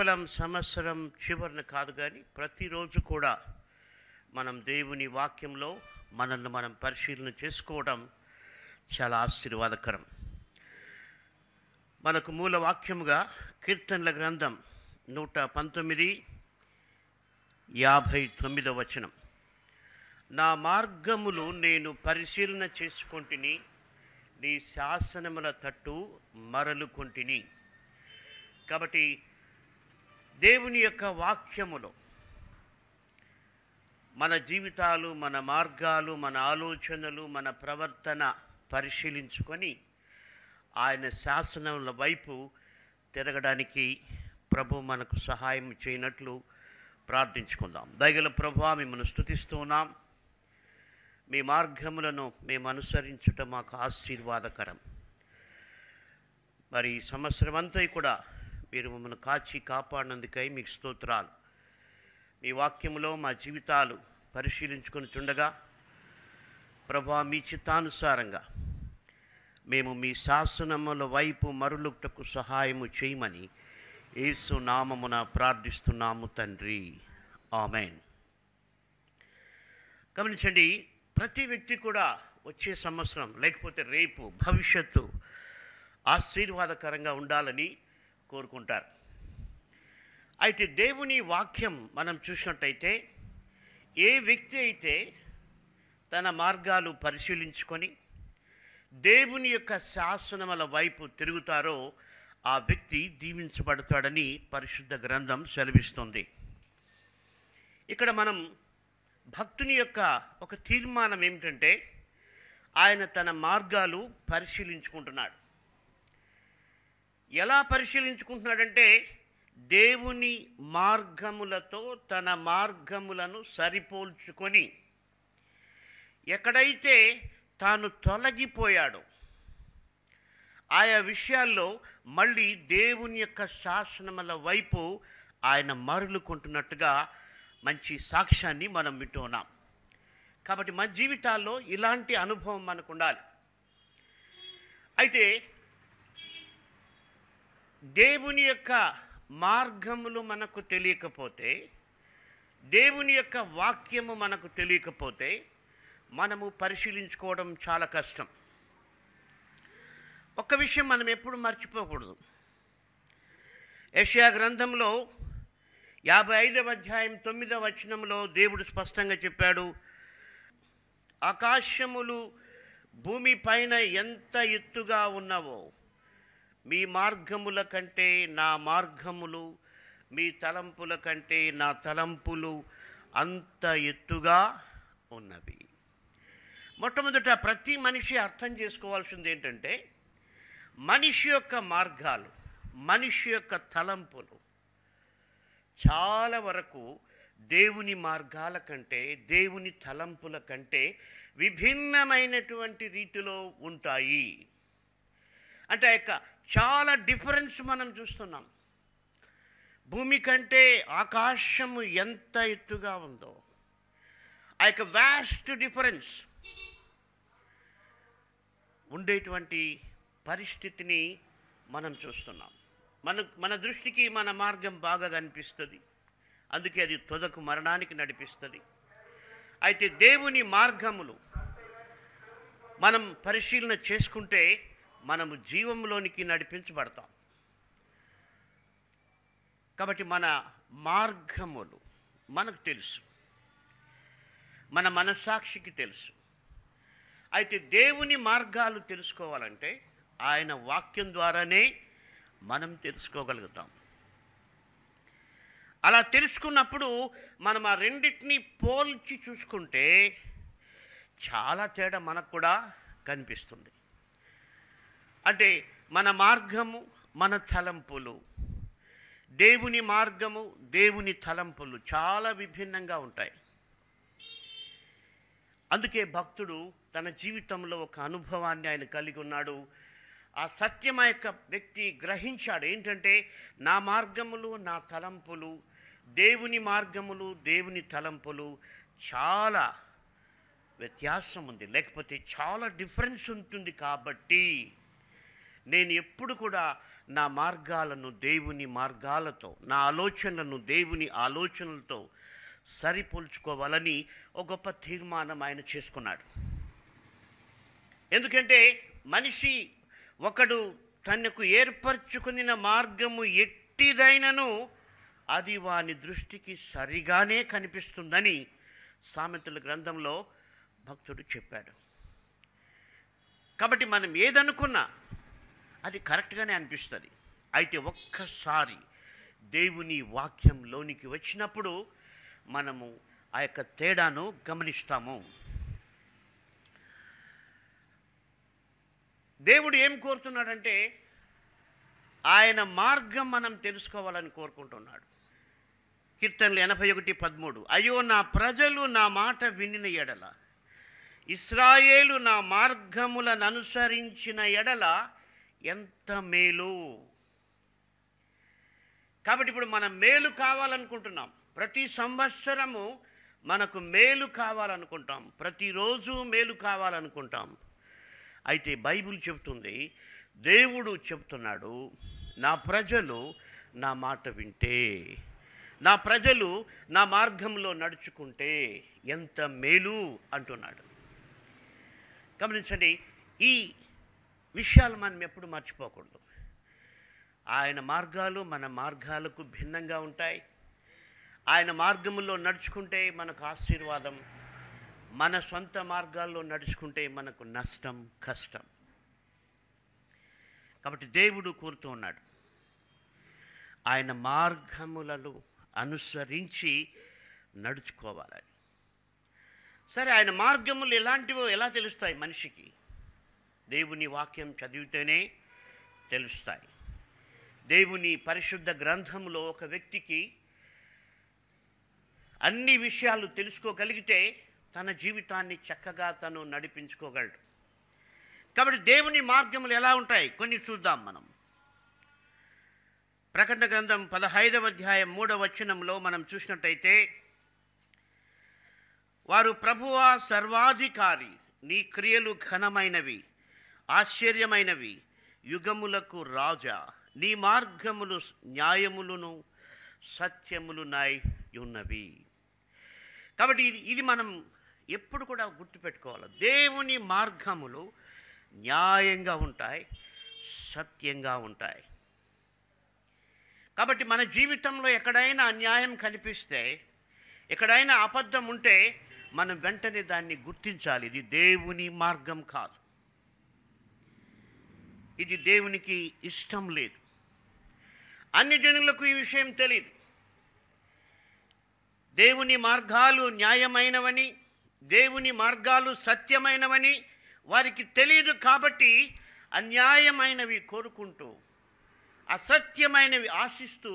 కేవలం సంవత్సరం చివరిన కాదు కానీ ప్రతిరోజు కూడా మనం దేవుని వాక్యంలో మనల్ని మనం పరిశీలన చేసుకోవడం చాలా ఆశీర్వాదకరం మనకు మూల వాక్యముగా కీర్తనల గ్రంథం నూట పంతొమ్మిది యాభై తొమ్మిదవ వచనం నా మార్గములు నేను పరిశీలన చేసుకుంటుని నీ శాసనముల తట్టు మరలుకొంటిని కాబట్టి దేవుని యొక్క వాక్యములో మన జీవితాలు మన మార్గాలు మన ఆలోచనలు మన ప్రవర్తన పరిశీలించుకొని ఆయన శాసనముల వైపు తిరగడానికి ప్రభు మనకు సహాయం చేయనట్లు ప్రార్థించుకుందాం దైగల ప్రభు మిమ్మల్ని స్థుతిస్తున్నాం మీ మార్గములను మేము అనుసరించుట మాకు ఆశీర్వాదకరం మరి సంవత్సరం అంతా కూడా మీరు మమ్మల్ని కాచి కాపాడినందుకై మీకు స్తోత్రాలు మీ వాక్యంలో మా జీవితాలు పరిశీలించుకొని చుండగా ప్రభా మీ చిత్తానుసారంగా మేము మీ శాసనముల వైపు మరులుటకు సహాయము చేయమని యేసు నామమున ప్రార్థిస్తున్నాము తండ్రి ఆమెన్ గమనించండి ప్రతి వ్యక్తి కూడా వచ్చే సంవత్సరం లేకపోతే రేపు భవిష్యత్తు ఆశీర్వాదకరంగా ఉండాలని కోరుకుంటారు అయితే దేవుని వాక్యం మనం చూసినట్టయితే ఏ వ్యక్తి అయితే తన మార్గాలు పరిశీలించుకొని దేవుని యొక్క శాసనముల వైపు తిరుగుతారో ఆ వ్యక్తి దీవించబడతాడని పరిశుద్ధ గ్రంథం సెలవిస్తుంది ఇక్కడ మనం భక్తుని యొక్క ఒక తీర్మానం ఏమిటంటే ఆయన తన మార్గాలు పరిశీలించుకుంటున్నాడు ఎలా పరిశీలించుకుంటున్నాడంటే దేవుని మార్గములతో తన మార్గములను సరిపోల్చుకొని ఎక్కడైతే తాను తొలగిపోయాడో ఆయా విషయాల్లో మళ్ళీ దేవుని యొక్క శాసనముల వైపు ఆయన మరులుకుంటున్నట్టుగా మంచి సాక్ష్యాన్ని మనం వింటున్నాం కాబట్టి మన జీవితాల్లో ఇలాంటి అనుభవం మనకు ఉండాలి అయితే దేవుని యొక్క మార్గములు మనకు తెలియకపోతే దేవుని యొక్క వాక్యము మనకు తెలియకపోతే మనము పరిశీలించుకోవడం చాలా కష్టం ఒక విషయం మనం ఎప్పుడు మర్చిపోకూడదు యషయా గ్రంథంలో యాభై ఐదవ అధ్యాయం తొమ్మిదవ వచనంలో దేవుడు స్పష్టంగా చెప్పాడు ఆకాశములు భూమి పైన ఎంత ఎత్తుగా ఉన్నావో మీ మార్గముల కంటే నా మార్గములు మీ తలంపుల కంటే నా తలంపులు అంత ఎత్తుగా ఉన్నవి మొట్టమొదట ప్రతి మనిషి అర్థం చేసుకోవాల్సింది ఏంటంటే మనిషి యొక్క మార్గాలు మనిషి యొక్క తలంపులు చాలా వరకు దేవుని మార్గాల కంటే దేవుని తలంపుల కంటే విభిన్నమైనటువంటి రీతిలో ఉంటాయి అంటే ఆ యొక్క చాలా డిఫరెన్స్ మనం చూస్తున్నాం భూమి కంటే ఆకాశము ఎంత ఎత్తుగా ఉందో ఆ యొక్క వ్యాస్ట్ డిఫరెన్స్ ఉండేటువంటి పరిస్థితిని మనం చూస్తున్నాం మన మన దృష్టికి మన మార్గం బాగా కనిపిస్తుంది అందుకే అది తొదకు మరణానికి నడిపిస్తుంది అయితే దేవుని మార్గములు మనం పరిశీలన చేసుకుంటే మనము జీవంలోనికి నడిపించబడతాం కాబట్టి మన మార్గములు మనకు తెలుసు మన మనసాక్షికి తెలుసు అయితే దేవుని మార్గాలు తెలుసుకోవాలంటే ఆయన వాక్యం ద్వారానే మనం తెలుసుకోగలుగుతాం అలా తెలుసుకున్నప్పుడు మనం ఆ రెండింటినీ పోల్చి చూసుకుంటే చాలా తేడా మనకు కూడా కనిపిస్తుంది అంటే మన మార్గము మన తలంపులు దేవుని మార్గము దేవుని తలంపులు చాలా విభిన్నంగా ఉంటాయి అందుకే భక్తుడు తన జీవితంలో ఒక అనుభవాన్ని ఆయన కలిగి ఉన్నాడు ఆ సత్యం యొక్క వ్యక్తి గ్రహించాడు ఏంటంటే నా మార్గములు నా తలంపులు దేవుని మార్గములు దేవుని తలంపులు చాలా వ్యత్యాసం ఉంది లేకపోతే చాలా డిఫరెన్స్ ఉంటుంది కాబట్టి నేను ఎప్పుడు కూడా నా మార్గాలను దేవుని మార్గాలతో నా ఆలోచనలను దేవుని ఆలోచనలతో సరిపోల్చుకోవాలని ఒక గొప్ప తీర్మానం ఆయన చేసుకున్నాడు ఎందుకంటే మనిషి ఒకడు తనకు ఏర్పరచుకున్న మార్గము ఎట్టిదైనను అది వాని దృష్టికి సరిగానే కనిపిస్తుందని సామెతల గ్రంథంలో భక్తుడు చెప్పాడు కాబట్టి మనం ఏదనుకున్నా అది కరెక్ట్గానే అనిపిస్తుంది అయితే ఒక్కసారి దేవుని వాక్యంలోనికి వచ్చినప్పుడు మనము ఆ యొక్క తేడాను గమనిస్తాము దేవుడు ఏం కోరుతున్నాడంటే ఆయన మార్గం మనం తెలుసుకోవాలని కోరుకుంటున్నాడు కీర్తనలు ఎనభై ఒకటి పదమూడు అయ్యో నా ప్రజలు నా మాట వినిన ఎడల ఇస్రాయేలు నా మార్గములను అనుసరించిన ఎడల ఎంత మేలు కాబట్టి ఇప్పుడు మనం మేలు కావాలనుకుంటున్నాం ప్రతి సంవత్సరము మనకు మేలు కావాలనుకుంటాం ప్రతిరోజు మేలు కావాలనుకుంటాం అయితే బైబిల్ చెబుతుంది దేవుడు చెప్తున్నాడు నా ప్రజలు నా మాట వింటే నా ప్రజలు నా మార్గంలో నడుచుకుంటే ఎంత మేలు అంటున్నాడు గమనించండి ఈ విషయాలు మనం ఎప్పుడు మర్చిపోకూడదు ఆయన మార్గాలు మన మార్గాలకు భిన్నంగా ఉంటాయి ఆయన మార్గములో నడుచుకుంటే మనకు ఆశీర్వాదం మన సొంత మార్గాల్లో నడుచుకుంటే మనకు నష్టం కష్టం కాబట్టి దేవుడు కోరుతూ ఉన్నాడు ఆయన మార్గములను అనుసరించి నడుచుకోవాలని సరే ఆయన మార్గములు ఎలాంటివో ఎలా తెలుస్తాయి మనిషికి దేవుని వాక్యం చదివితేనే తెలుస్తాయి దేవుని పరిశుద్ధ గ్రంథంలో ఒక వ్యక్తికి అన్ని విషయాలు తెలుసుకోగలిగితే తన జీవితాన్ని చక్కగా తను నడిపించుకోగలడు కాబట్టి దేవుని మార్గములు ఎలా ఉంటాయి కొన్ని చూద్దాం మనం ప్రకటన గ్రంథం పదహైదవ అధ్యాయం మూడవ వచనంలో మనం చూసినట్టయితే వారు ప్రభువా సర్వాధికారి నీ క్రియలు ఘనమైనవి ఆశ్చర్యమైనవి యుగములకు రాజా నీ మార్గములు న్యాయములను సత్యములునై ఉన్నవి కాబట్టి ఇది ఇది మనం ఎప్పుడు కూడా గుర్తుపెట్టుకోవాలి దేవుని మార్గములు న్యాయంగా ఉంటాయి సత్యంగా ఉంటాయి కాబట్టి మన జీవితంలో ఎక్కడైనా అన్యాయం కనిపిస్తే ఎక్కడైనా అబద్ధం ఉంటే మనం వెంటనే దాన్ని గుర్తించాలి ఇది దేవుని మార్గం కాదు ఇది దేవునికి ఇష్టం లేదు అన్ని జనులకు ఈ విషయం తెలియదు దేవుని మార్గాలు న్యాయమైనవని దేవుని మార్గాలు సత్యమైనవని వారికి తెలియదు కాబట్టి అన్యాయమైనవి కోరుకుంటూ అసత్యమైనవి ఆశిస్తూ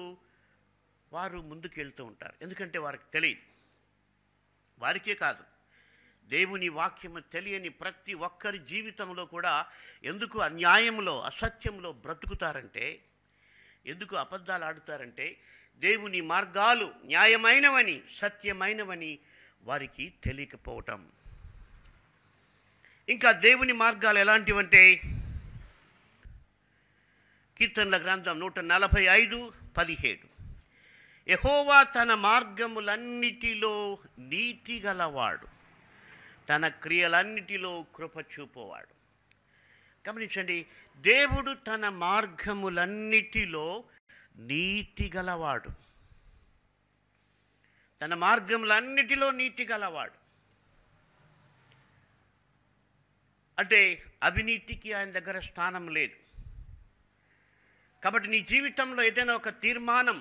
వారు ముందుకెళ్తూ ఉంటారు ఎందుకంటే వారికి తెలియదు వారికే కాదు దేవుని వాక్యము తెలియని ప్రతి ఒక్కరి జీవితంలో కూడా ఎందుకు అన్యాయంలో అసత్యంలో బ్రతుకుతారంటే ఎందుకు అబద్ధాలు ఆడుతారంటే దేవుని మార్గాలు న్యాయమైనవని సత్యమైనవని వారికి తెలియకపోవటం ఇంకా దేవుని మార్గాలు ఎలాంటివంటే కీర్తనల గ్రంథం నూట నలభై ఐదు పదిహేడు యహోవా తన మార్గములన్నిటిలో నీతి గలవాడు తన క్రియలన్నిటిలో కృప చూపవాడు గమనించండి దేవుడు తన మార్గములన్నిటిలో నీతి గలవాడు తన మార్గములన్నిటిలో నీతి గలవాడు అంటే అవినీతికి ఆయన దగ్గర స్థానం లేదు కాబట్టి నీ జీవితంలో ఏదైనా ఒక తీర్మానం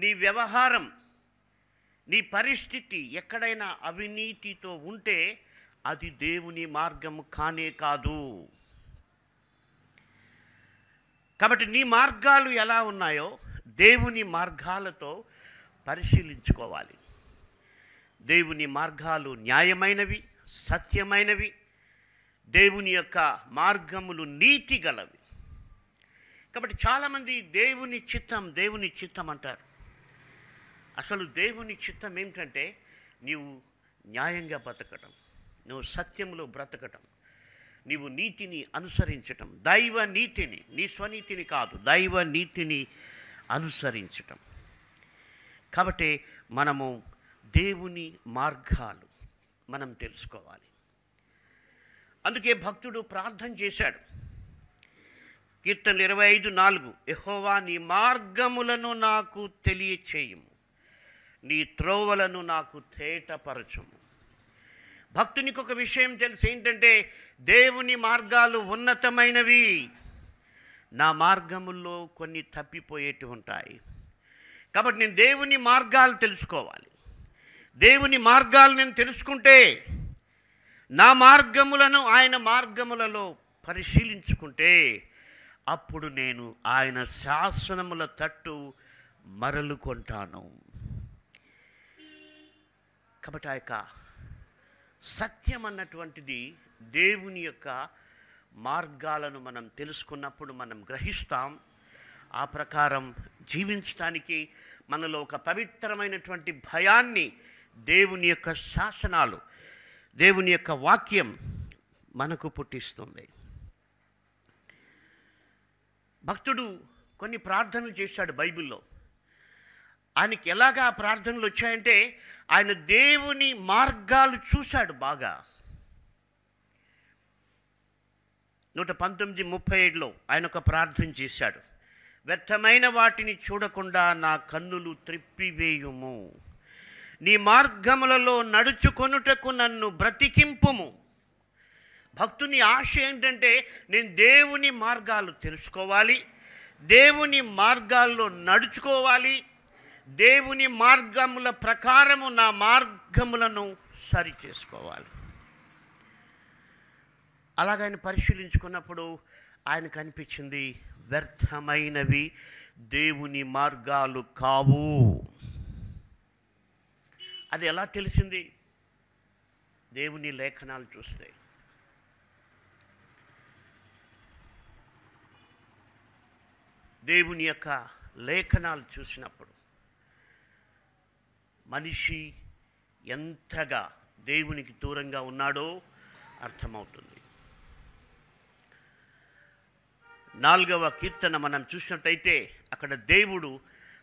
నీ వ్యవహారం నీ పరిస్థితి ఎక్కడైనా అవినీతితో ఉంటే అది దేవుని మార్గం కానే కాదు కాబట్టి నీ మార్గాలు ఎలా ఉన్నాయో దేవుని మార్గాలతో పరిశీలించుకోవాలి దేవుని మార్గాలు న్యాయమైనవి సత్యమైనవి దేవుని యొక్క మార్గములు నీతి గలవి కాబట్టి చాలామంది దేవుని చిత్తం దేవుని చిత్తం అంటారు అసలు దేవుని చిత్తం ఏమిటంటే నీవు న్యాయంగా బ్రతకటం నువ్వు సత్యంలో బ్రతకటం నీవు నీతిని అనుసరించటం దైవ నీతిని నీ స్వనీతిని కాదు దైవ నీతిని అనుసరించటం కాబట్టి మనము దేవుని మార్గాలు మనం తెలుసుకోవాలి అందుకే భక్తుడు ప్రార్థన చేశాడు కీర్తన ఇరవై ఐదు నాలుగు ఎహోవా నీ మార్గములను నాకు తెలియచేయము నీ త్రోవలను నాకు తేటపరచుము భక్తునికి ఒక విషయం తెలుసు ఏంటంటే దేవుని మార్గాలు ఉన్నతమైనవి నా మార్గముల్లో కొన్ని తప్పిపోయేటి ఉంటాయి కాబట్టి నేను దేవుని మార్గాలు తెలుసుకోవాలి దేవుని మార్గాలు నేను తెలుసుకుంటే నా మార్గములను ఆయన మార్గములలో పరిశీలించుకుంటే అప్పుడు నేను ఆయన శాసనముల తట్టు మరలుకొంటాను కాబట్టి ఆ యొక్క సత్యం అన్నటువంటిది దేవుని యొక్క మార్గాలను మనం తెలుసుకున్నప్పుడు మనం గ్రహిస్తాం ఆ ప్రకారం జీవించటానికి మనలో ఒక పవిత్రమైనటువంటి భయాన్ని దేవుని యొక్క శాసనాలు దేవుని యొక్క వాక్యం మనకు పుట్టిస్తుంది భక్తుడు కొన్ని ప్రార్థనలు చేశాడు బైబిల్లో ఆయనకి ఎలాగా ప్రార్థనలు వచ్చాయంటే ఆయన దేవుని మార్గాలు చూశాడు బాగా నూట పంతొమ్మిది ముప్పై ఏడులో ఆయన ఒక ప్రార్థన చేశాడు వ్యర్థమైన వాటిని చూడకుండా నా కన్నులు త్రిప్పివేయుము నీ మార్గములలో నడుచుకొనుటకు నన్ను బ్రతికింపుము భక్తుని ఆశ ఏంటంటే నేను దేవుని మార్గాలు తెలుసుకోవాలి దేవుని మార్గాల్లో నడుచుకోవాలి దేవుని మార్గముల ప్రకారము నా మార్గములను సరి చేసుకోవాలి అలాగ ఆయన పరిశీలించుకున్నప్పుడు ఆయన కనిపించింది వ్యర్థమైనవి దేవుని మార్గాలు కావు అది ఎలా తెలిసింది దేవుని లేఖనాలు చూస్తే దేవుని యొక్క లేఖనాలు చూసినప్పుడు మనిషి ఎంతగా దేవునికి దూరంగా ఉన్నాడో అర్థమవుతుంది నాలుగవ కీర్తన మనం చూసినట్టయితే అక్కడ దేవుడు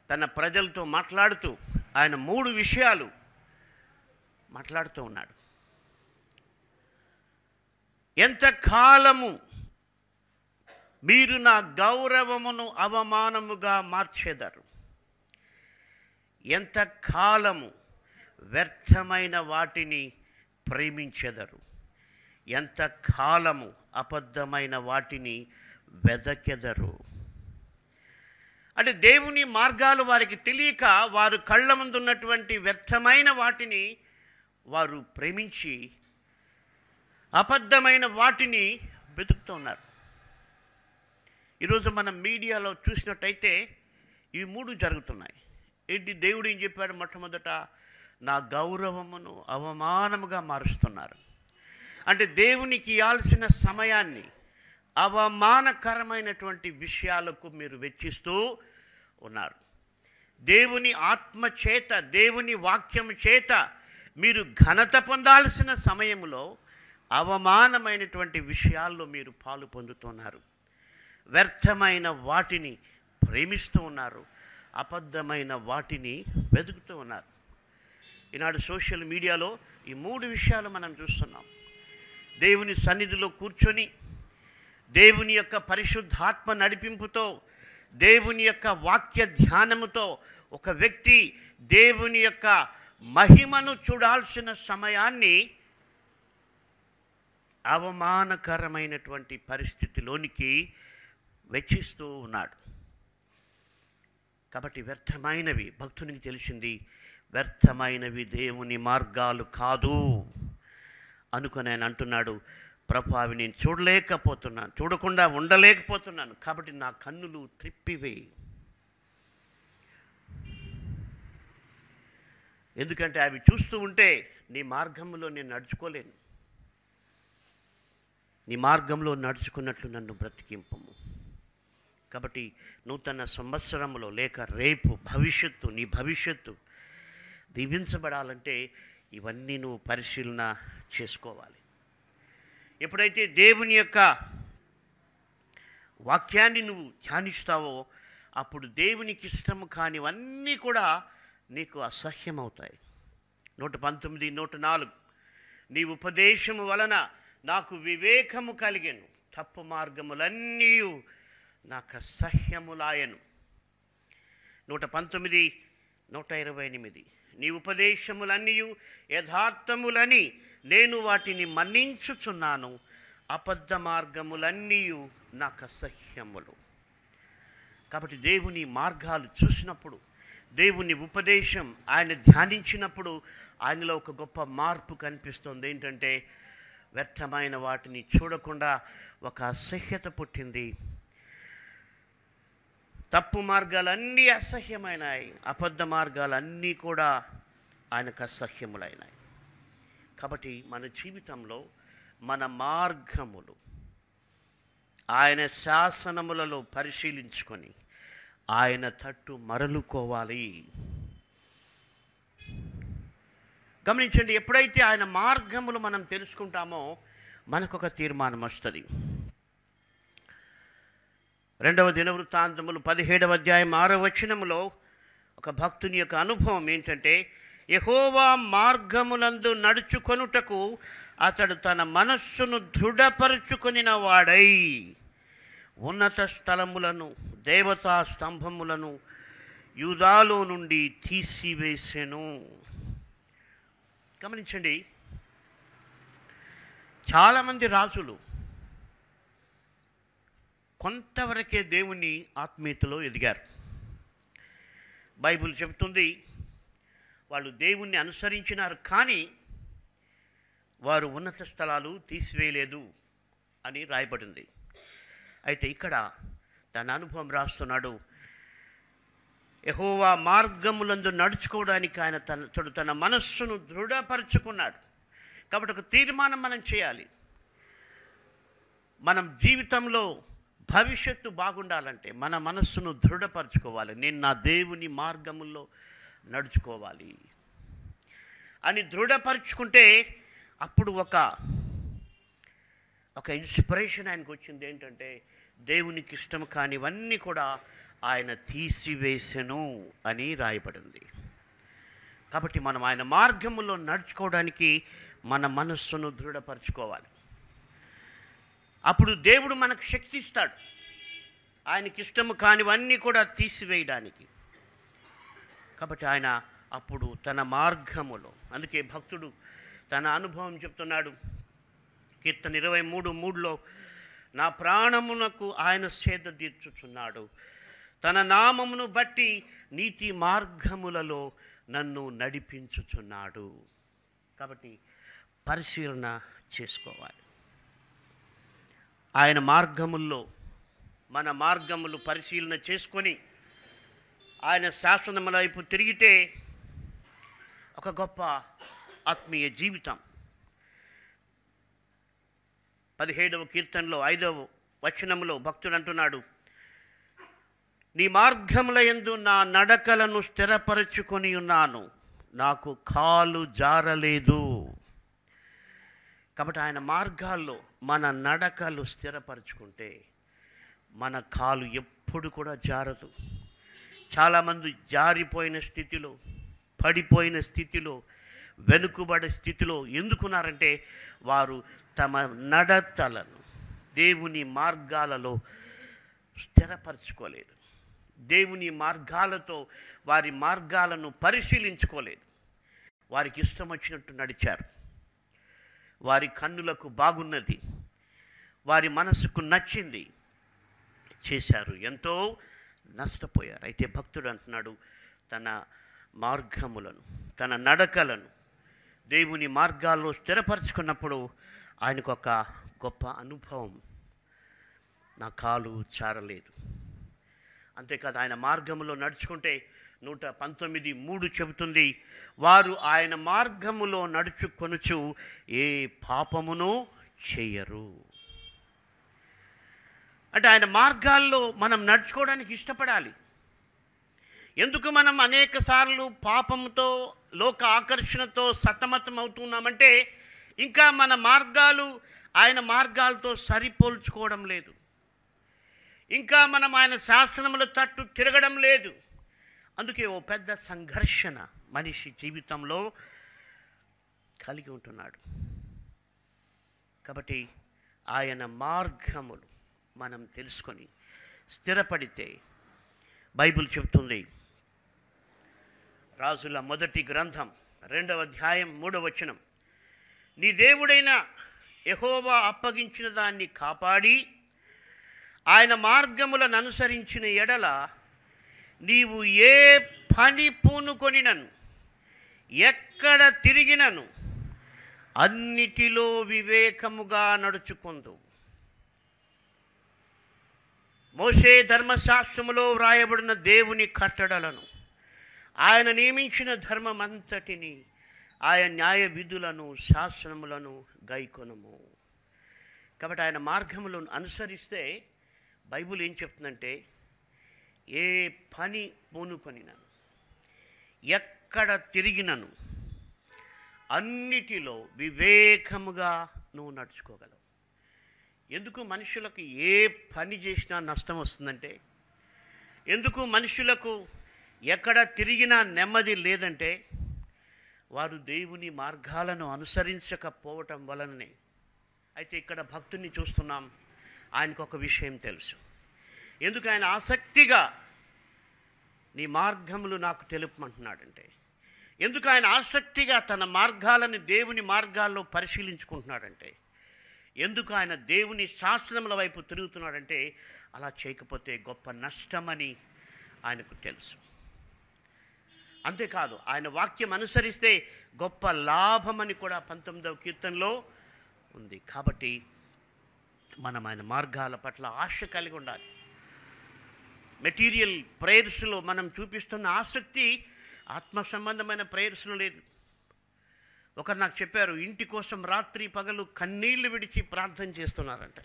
తన ప్రజలతో మాట్లాడుతూ ఆయన మూడు విషయాలు మాట్లాడుతూ ఉన్నాడు ఎంతకాలము మీరు నా గౌరవమును అవమానముగా మార్చేదారు ఎంతకాలము వ్యర్థమైన వాటిని ప్రేమించెదరు ఎంతకాలము అబద్ధమైన వాటిని వెదకెదరు అంటే దేవుని మార్గాలు వారికి తెలియక వారు కళ్ళ ముందు ఉన్నటువంటి వ్యర్థమైన వాటిని వారు ప్రేమించి అబద్ధమైన వాటిని వెతుకుతున్నారు ఈరోజు మనం మీడియాలో చూసినట్టయితే ఇవి మూడు జరుగుతున్నాయి ఏంటి దేవుడు ఏం చెప్పాడు మొట్టమొదట నా గౌరవమును అవమానముగా మారుస్తున్నారు అంటే దేవునికి ఇవ్వాల్సిన సమయాన్ని అవమానకరమైనటువంటి విషయాలకు మీరు వెచ్చిస్తూ ఉన్నారు దేవుని ఆత్మ చేత దేవుని వాక్యం చేత మీరు ఘనత పొందాల్సిన సమయంలో అవమానమైనటువంటి విషయాల్లో మీరు పాలు పొందుతున్నారు వ్యర్థమైన వాటిని ప్రేమిస్తూ ఉన్నారు అబద్ధమైన వాటిని వెతుకుతూ ఉన్నారు ఈనాడు సోషల్ మీడియాలో ఈ మూడు విషయాలు మనం చూస్తున్నాం దేవుని సన్నిధిలో కూర్చొని దేవుని యొక్క పరిశుద్ధాత్మ నడిపింపుతో దేవుని యొక్క వాక్య ధ్యానముతో ఒక వ్యక్తి దేవుని యొక్క మహిమను చూడాల్సిన సమయాన్ని అవమానకరమైనటువంటి పరిస్థితిలోనికి వెచ్చిస్తూ ఉన్నాడు కాబట్టి వ్యర్థమైనవి భక్తునికి తెలిసింది వ్యర్థమైనవి దేవుని మార్గాలు కాదు అనుకుని ఆయన అంటున్నాడు ప్రభావి నేను చూడలేకపోతున్నాను చూడకుండా ఉండలేకపోతున్నాను కాబట్టి నా కన్నులు త్రిప్పివే ఎందుకంటే అవి చూస్తూ ఉంటే నీ మార్గంలో నేను నడుచుకోలేను నీ మార్గంలో నడుచుకున్నట్లు నన్ను బ్రతికింపము కాబట్టి నూతన సంవత్సరంలో లేక రేపు భవిష్యత్తు నీ భవిష్యత్తు దీవించబడాలంటే ఇవన్నీ నువ్వు పరిశీలన చేసుకోవాలి ఎప్పుడైతే దేవుని యొక్క వాక్యాన్ని నువ్వు ధ్యానిస్తావో అప్పుడు దేవునికి ఇష్టం కానివన్నీ కూడా నీకు అసహ్యమవుతాయి నూట పంతొమ్మిది నూట నాలుగు నీ ఉపదేశము వలన నాకు వివేకము కలిగాను తప్పు మార్గములన్నీ నాకు అసహ్యములాయను నూట పంతొమ్మిది నూట ఇరవై ఎనిమిది నీ ఉపదేశములన్నీ యథార్థములని నేను వాటిని మన్నించుచున్నాను అబద్ధ మార్గములన్నీ నాకు అసహ్యములు కాబట్టి దేవుని మార్గాలు చూసినప్పుడు దేవుని ఉపదేశం ఆయన ధ్యానించినప్పుడు ఆయనలో ఒక గొప్ప మార్పు కనిపిస్తుంది ఏంటంటే వ్యర్థమైన వాటిని చూడకుండా ఒక అసహ్యత పుట్టింది తప్పు మార్గాలన్నీ అసహ్యమైనాయి అబద్ధ మార్గాలన్నీ కూడా ఆయనకు అసహ్యములైనాయి కాబట్టి మన జీవితంలో మన మార్గములు ఆయన శాసనములలో పరిశీలించుకొని ఆయన తట్టు మరలుకోవాలి గమనించండి ఎప్పుడైతే ఆయన మార్గములు మనం తెలుసుకుంటామో మనకొక తీర్మానం వస్తుంది రెండవ దిన వృత్తాంతములు పదిహేడవ అధ్యాయం ఆరో వచనములో ఒక భక్తుని యొక్క అనుభవం ఏంటంటే యహోవా మార్గములందు నడుచుకొనుటకు అతడు తన మనస్సును దృఢపరుచుకొనిన వాడై ఉన్నత స్థలములను దేవతా స్తంభములను యూదాలో నుండి తీసివేసెను గమనించండి చాలామంది రాజులు కొంతవరకే దేవుని ఆత్మీయతలో ఎదిగారు బైబిల్ చెబుతుంది వాళ్ళు దేవుణ్ణి అనుసరించినారు కానీ వారు ఉన్నత స్థలాలు తీసివేయలేదు అని రాయబడింది అయితే ఇక్కడ తన అనుభవం రాస్తున్నాడు ఎహోవా మార్గములందు నడుచుకోవడానికి ఆయన తన తడు తన మనస్సును దృఢపరుచుకున్నాడు కాబట్టి ఒక తీర్మానం మనం చేయాలి మనం జీవితంలో భవిష్యత్తు బాగుండాలంటే మన మనస్సును దృఢపరచుకోవాలి నేను నా దేవుని మార్గముల్లో నడుచుకోవాలి అని దృఢపరుచుకుంటే అప్పుడు ఒక ఒక ఇన్స్పిరేషన్ ఆయనకు వచ్చింది ఏంటంటే దేవునికి ఇష్టం కానివన్నీ కూడా ఆయన తీసివేసెను అని రాయబడింది కాబట్టి మనం ఆయన మార్గంలో నడుచుకోవడానికి మన మనస్సును దృఢపరచుకోవాలి అప్పుడు దేవుడు మనకు శక్తి ఇస్తాడు ఆయనకి ఇష్టము కానివన్నీ కూడా తీసివేయడానికి కాబట్టి ఆయన అప్పుడు తన మార్గములో అందుకే భక్తుడు తన అనుభవం చెప్తున్నాడు కీర్తన ఇరవై మూడు మూడులో నా ప్రాణమునకు ఆయన సేద తీర్చుచున్నాడు తన నామమును బట్టి నీతి మార్గములలో నన్ను నడిపించుచున్నాడు కాబట్టి పరిశీలన చేసుకోవాలి ఆయన మార్గముల్లో మన మార్గములు పరిశీలన చేసుకొని ఆయన శాసనముల వైపు తిరిగితే ఒక గొప్ప ఆత్మీయ జీవితం పదిహేడవ కీర్తనలో ఐదవ వచనంలో భక్తుడు అంటున్నాడు నీ మార్గముల ఎందు నా నడకలను స్థిరపరచుకొని ఉన్నాను నాకు కాలు జారలేదు కాబట్టి ఆయన మార్గాల్లో మన నడకలు స్థిరపరచుకుంటే మన కాలు ఎప్పుడు కూడా జారదు చాలామంది జారిపోయిన స్థితిలో పడిపోయిన స్థితిలో వెనుకబడే స్థితిలో ఎందుకున్నారంటే వారు తమ నడతలను దేవుని మార్గాలలో స్థిరపరచుకోలేదు దేవుని మార్గాలతో వారి మార్గాలను పరిశీలించుకోలేదు వారికి ఇష్టం వచ్చినట్టు నడిచారు వారి కన్నులకు బాగున్నది వారి మనసుకు నచ్చింది చేశారు ఎంతో నష్టపోయారు అయితే భక్తుడు అంటున్నాడు తన మార్గములను తన నడకలను దేవుని మార్గాల్లో స్థిరపరచుకున్నప్పుడు ఆయనకు ఒక గొప్ప అనుభవం నా కాలు చారలేదు అంతేకాదు ఆయన మార్గంలో నడుచుకుంటే నూట పంతొమ్మిది మూడు చెబుతుంది వారు ఆయన మార్గములో నడుచుకొనుచు ఏ పాపమును చేయరు అంటే ఆయన మార్గాల్లో మనం నడుచుకోవడానికి ఇష్టపడాలి ఎందుకు మనం అనేక సార్లు పాపంతో లోక ఆకర్షణతో సతమతం అవుతున్నామంటే ఇంకా మన మార్గాలు ఆయన మార్గాలతో సరిపోల్చుకోవడం లేదు ఇంకా మనం ఆయన శాసనముల తట్టు తిరగడం లేదు అందుకే ఓ పెద్ద సంఘర్షణ మనిషి జీవితంలో కలిగి ఉంటున్నాడు కాబట్టి ఆయన మార్గములు మనం తెలుసుకొని స్థిరపడితే బైబిల్ చెప్తుంది రాజుల మొదటి గ్రంథం రెండవ అధ్యాయం మూడవ వచనం నీ దేవుడైన యహోవా అప్పగించిన దాన్ని కాపాడి ఆయన మార్గములను అనుసరించిన ఎడల నీవు ఏ పని పూనుకొనినను ఎక్కడ తిరిగినను అన్నిటిలో వివేకముగా నడుచుకుందు మోసే ధర్మశాస్త్రములో వ్రాయబడిన దేవుని కట్టడలను ఆయన నియమించిన ధర్మం అంతటిని ఆయన న్యాయ విధులను శాసనములను గైకొనము కాబట్టి ఆయన మార్గములను అనుసరిస్తే బైబుల్ ఏం చెప్తుందంటే ఏ పని నన్ను ఎక్కడ తిరిగినను అన్నిటిలో వివేకముగా నువ్వు నడుచుకోగలవు ఎందుకు మనుషులకు ఏ పని చేసినా నష్టం వస్తుందంటే ఎందుకు మనుషులకు ఎక్కడ తిరిగినా నెమ్మది లేదంటే వారు దేవుని మార్గాలను అనుసరించకపోవటం వలననే అయితే ఇక్కడ భక్తుని చూస్తున్నాం ఆయనకు ఒక విషయం తెలుసు ఎందుకు ఆయన ఆసక్తిగా నీ మార్గములు నాకు తెలుపమంటున్నాడంటే ఎందుకు ఆయన ఆసక్తిగా తన మార్గాలని దేవుని మార్గాల్లో పరిశీలించుకుంటున్నాడంటే ఎందుకు ఆయన దేవుని శాసనముల వైపు తిరుగుతున్నాడంటే అలా చేయకపోతే గొప్ప నష్టమని ఆయనకు తెలుసు అంతేకాదు ఆయన వాక్యం అనుసరిస్తే గొప్ప లాభమని కూడా పంతొమ్మిదవ కీర్తనలో ఉంది కాబట్టి మనం ఆయన మార్గాల పట్ల ఆశ కలిగి ఉండాలి మెటీరియల్ ప్రేయర్స్లో మనం చూపిస్తున్న ఆసక్తి ఆత్మ సంబంధమైన ప్రేయర్స్లో లేదు ఒకరు నాకు చెప్పారు ఇంటి కోసం రాత్రి పగలు కన్నీళ్లు విడిచి ప్రార్థన చేస్తున్నారంట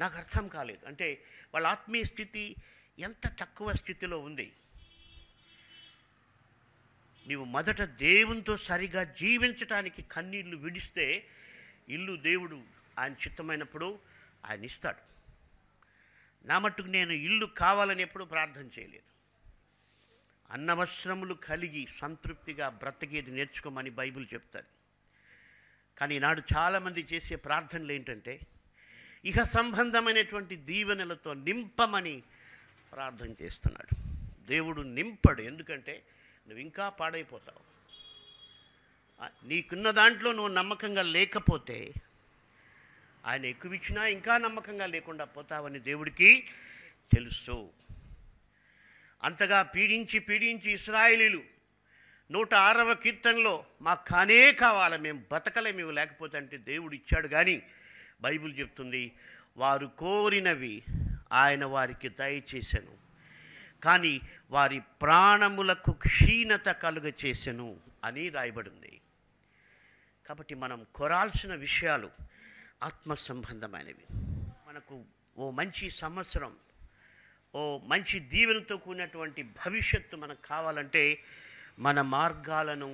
నాకు అర్థం కాలేదు అంటే వాళ్ళ ఆత్మీయ స్థితి ఎంత తక్కువ స్థితిలో ఉంది నీవు మొదట దేవునితో సరిగా జీవించటానికి కన్నీళ్లు విడిస్తే ఇల్లు దేవుడు ఆయన చిత్తమైనప్పుడు ఆయన ఇస్తాడు నా మట్టుకు నేను ఇల్లు కావాలని ఎప్పుడు ప్రార్థన చేయలేదు అన్నవశ్రములు కలిగి సంతృప్తిగా బ్రతకేది నేర్చుకోమని బైబిల్ చెప్తారు కానీ ఈనాడు చాలామంది చేసే ప్రార్థనలు ఏంటంటే ఇహ సంబంధమైనటువంటి దీవెనలతో నింపమని ప్రార్థన చేస్తున్నాడు దేవుడు నింపడు ఎందుకంటే నువ్వు ఇంకా పాడైపోతావు నీకున్న దాంట్లో నువ్వు నమ్మకంగా లేకపోతే ఆయన ఎక్కువ ఇచ్చినా ఇంకా నమ్మకంగా లేకుండా పోతావని దేవుడికి తెలుసు అంతగా పీడించి పీడించి ఇస్రాయలీలు నూట ఆరవ కీర్తనలో మాకు కానే కావాలి మేము బతకలే మేము లేకపోతే అంటే దేవుడు ఇచ్చాడు కానీ బైబిల్ చెప్తుంది వారు కోరినవి ఆయన వారికి దయచేశాను కానీ వారి ప్రాణములకు క్షీణత కలుగ అని రాయబడింది కాబట్టి మనం కొరాల్సిన విషయాలు ఆత్మ సంబంధమైనవి మనకు ఓ మంచి సంవత్సరం ఓ మంచి దీవెనతో కూడినటువంటి భవిష్యత్తు మనకు కావాలంటే మన మార్గాలను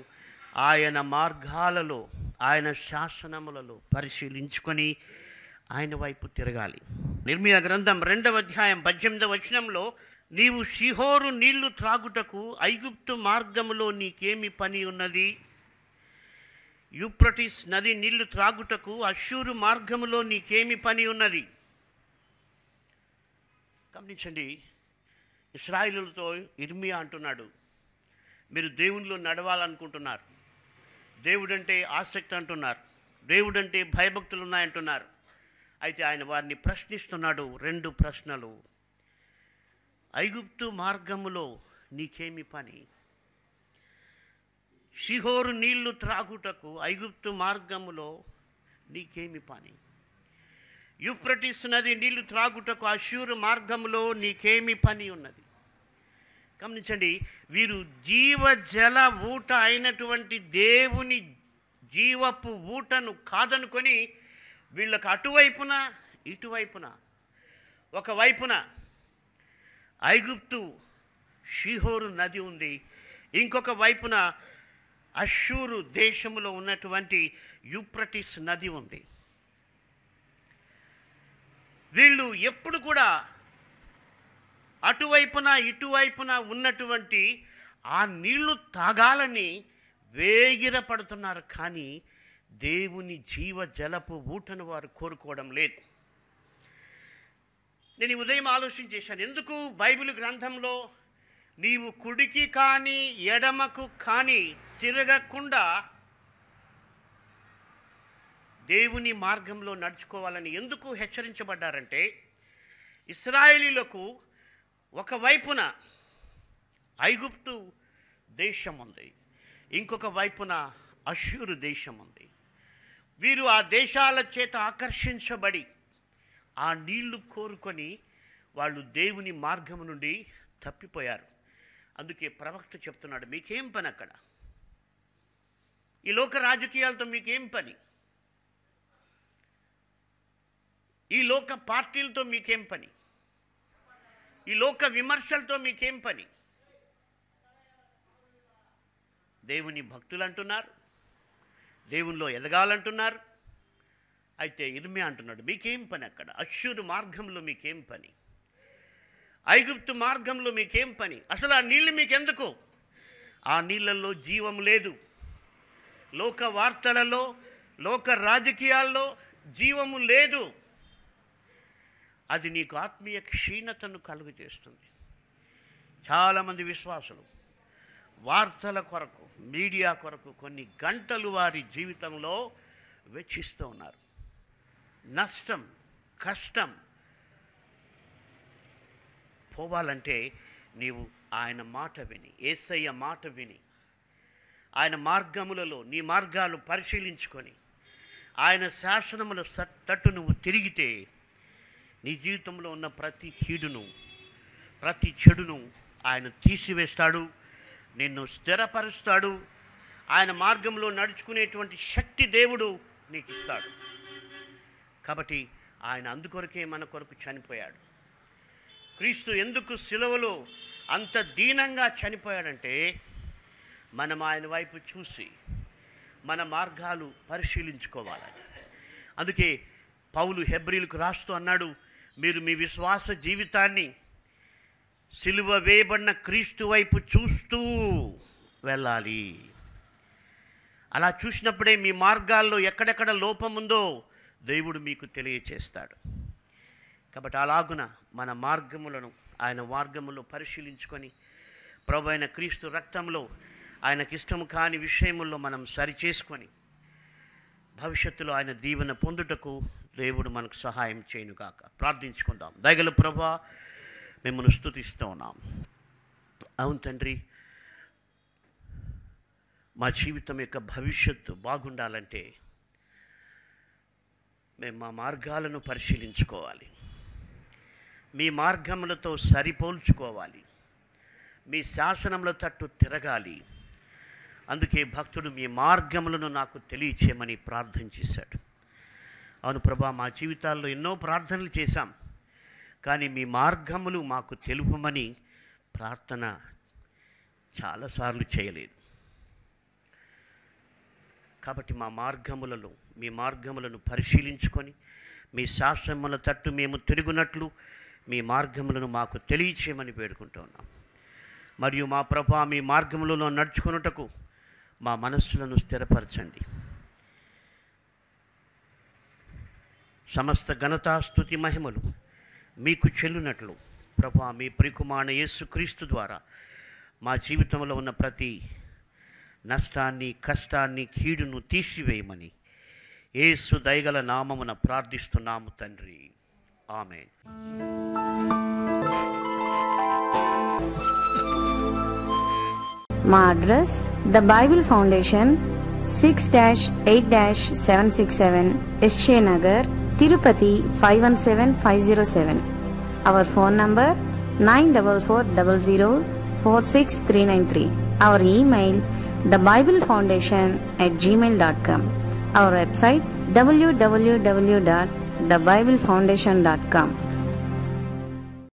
ఆయన మార్గాలలో ఆయన శాసనములలో పరిశీలించుకొని ఆయన వైపు తిరగాలి నిర్మీయ గ్రంథం రెండవ అధ్యాయం పద్దెనిమిదవ వచనంలో నీవు సిహోరు నీళ్లు త్రాగుటకు ఐగుప్తు మార్గములో నీకేమి పని ఉన్నది యూప్రటిస్ నది నీళ్లు త్రాగుటకు అశ్యూరు మార్గములో నీకేమి పని ఉన్నది గమనించండి ఇస్రాయిలులతో ఇర్మియా అంటున్నాడు మీరు దేవునిలో నడవాలనుకుంటున్నారు దేవుడంటే ఆసక్తి అంటున్నారు దేవుడంటే భయభక్తులు ఉన్నాయంటున్నారు అయితే ఆయన వారిని ప్రశ్నిస్తున్నాడు రెండు ప్రశ్నలు ఐగుప్తు మార్గములో నీకేమి పని షిహోరు నీళ్లు త్రాగుటకు ఐగుప్తు మార్గములో నీకేమి పని యూఫ్రటిస్ నది నీళ్లు త్రాగుటకు అశూరు మార్గంలో నీకేమి పని ఉన్నది గమనించండి వీరు జీవజల ఊట అయినటువంటి దేవుని జీవపు ఊటను కాదనుకొని వీళ్ళకు అటువైపున ఇటువైపున ఒకవైపున ఐగుప్తు షిహోరు నది ఉంది ఇంకొక వైపున అషూరు దేశంలో ఉన్నటువంటి యూప్రటిస్ నది ఉంది వీళ్ళు ఎప్పుడు కూడా అటువైపున ఇటువైపున ఉన్నటువంటి ఆ నీళ్లు తాగాలని వేగిరపడుతున్నారు కానీ దేవుని జీవ జలపు ఊటను వారు కోరుకోవడం లేదు నేను ఉదయం ఆలోచన చేశాను ఎందుకు బైబిల్ గ్రంథంలో నీవు కుడికి కానీ ఎడమకు కానీ తిరగకుండా దేవుని మార్గంలో నడుచుకోవాలని ఎందుకు హెచ్చరించబడ్డారంటే ఇస్రాయేలీలకు ఒకవైపున ఐగుప్తు దేశం ఉంది ఇంకొక వైపున అషూరు దేశం ఉంది వీరు ఆ దేశాల చేత ఆకర్షించబడి ఆ నీళ్లు కోరుకొని వాళ్ళు దేవుని మార్గం నుండి తప్పిపోయారు అందుకే ప్రవక్త చెప్తున్నాడు మీకేం పని అక్కడ ఈ లోక రాజకీయాలతో మీకేం పని ఈ లోక పార్టీలతో మీకేం పని ఈ లోక విమర్శలతో మీకేం పని దేవుని భక్తులు అంటున్నారు దేవునిలో ఎదగాలంటున్నారు అయితే ఇర్మి అంటున్నాడు మీకేం పని అక్కడ అశ్షూరు మార్గంలో మీకేం పని ఐగుప్తు మార్గంలో మీకేం పని అసలు ఆ నీళ్ళు మీకెందుకు ఆ నీళ్ళల్లో జీవం లేదు లోక వార్తలలో లోక రాజకీయాల్లో జీవము లేదు అది నీకు ఆత్మీయ క్షీణతను కలుగు చేస్తుంది చాలామంది విశ్వాసులు వార్తల కొరకు మీడియా కొరకు కొన్ని గంటలు వారి జీవితంలో వెచ్చిస్తూ ఉన్నారు నష్టం కష్టం పోవాలంటే నీవు ఆయన మాట విని ఏసయ్య మాట విని ఆయన మార్గములలో నీ మార్గాలు పరిశీలించుకొని ఆయన శాసనముల తట్టు నువ్వు తిరిగితే నీ జీవితంలో ఉన్న ప్రతి కీడును ప్రతి చెడును ఆయన తీసివేస్తాడు నిన్ను స్థిరపరుస్తాడు ఆయన మార్గంలో నడుచుకునేటువంటి శక్తి దేవుడు నీకు ఇస్తాడు కాబట్టి ఆయన అందుకొరకే మన కొరకు చనిపోయాడు క్రీస్తు ఎందుకు సిలువలో అంత దీనంగా చనిపోయాడంటే మనం ఆయన వైపు చూసి మన మార్గాలు పరిశీలించుకోవాలని అందుకే పౌలు హెబ్రిలకు రాస్తూ అన్నాడు మీరు మీ విశ్వాస జీవితాన్ని సిలువ వేయబడిన క్రీస్తు వైపు చూస్తూ వెళ్ళాలి అలా చూసినప్పుడే మీ మార్గాల్లో ఎక్కడెక్కడ లోపం ఉందో దేవుడు మీకు తెలియచేస్తాడు కాబట్టి అలాగున మన మార్గములను ఆయన మార్గములో పరిశీలించుకొని ప్రభు అయిన క్రీస్తు రక్తంలో ఆయనకి ఇష్టం కాని విషయముల్లో మనం సరిచేసుకొని భవిష్యత్తులో ఆయన దీవెన పొందుటకు దేవుడు మనకు సహాయం చేయనుగాక ప్రార్థించుకుందాం దయగల ప్రభా మిమ్మల్ని స్థుతిస్తూ ఉన్నాం అవును తండ్రి మా జీవితం యొక్క భవిష్యత్తు బాగుండాలంటే మేము మా మార్గాలను పరిశీలించుకోవాలి మీ మార్గములతో సరిపోల్చుకోవాలి మీ శాసనముల తట్టు తిరగాలి అందుకే భక్తుడు మీ మార్గములను నాకు తెలియచేయమని ప్రార్థన చేశాడు అవును ప్రభా మా జీవితాల్లో ఎన్నో ప్రార్థనలు చేశాం కానీ మీ మార్గములు మాకు తెలుపమని ప్రార్థన చాలాసార్లు చేయలేదు కాబట్టి మా మార్గములలో మీ మార్గములను పరిశీలించుకొని మీ శాస్త్రముల తట్టు మేము తిరుగునట్లు మీ మార్గములను మాకు తెలియచేయమని వేడుకుంటున్నాం మరియు మా ప్రభా మీ మార్గములలో నడుచుకున్నటకు మా మనస్సులను స్థిరపరచండి సమస్త ఘనతాస్తుతి స్థుతి మహిమలు మీకు చెల్లునట్లు ప్రభా మీ ప్రికుమాణ యేసుక్రీస్తు ద్వారా మా జీవితంలో ఉన్న ప్రతి నష్టాన్ని కష్టాన్ని కీడును తీసివేయమని ఏసు దయగల నామమున ప్రార్థిస్తున్నాము తండ్రి ఆమె My address, The Bible Foundation, 6-8-767, Eshche Nagar, Tirupati 517507. Our phone number, 944-00-46393. Our email, Foundation at gmail.com. Our website, www.thebiblefoundation.com.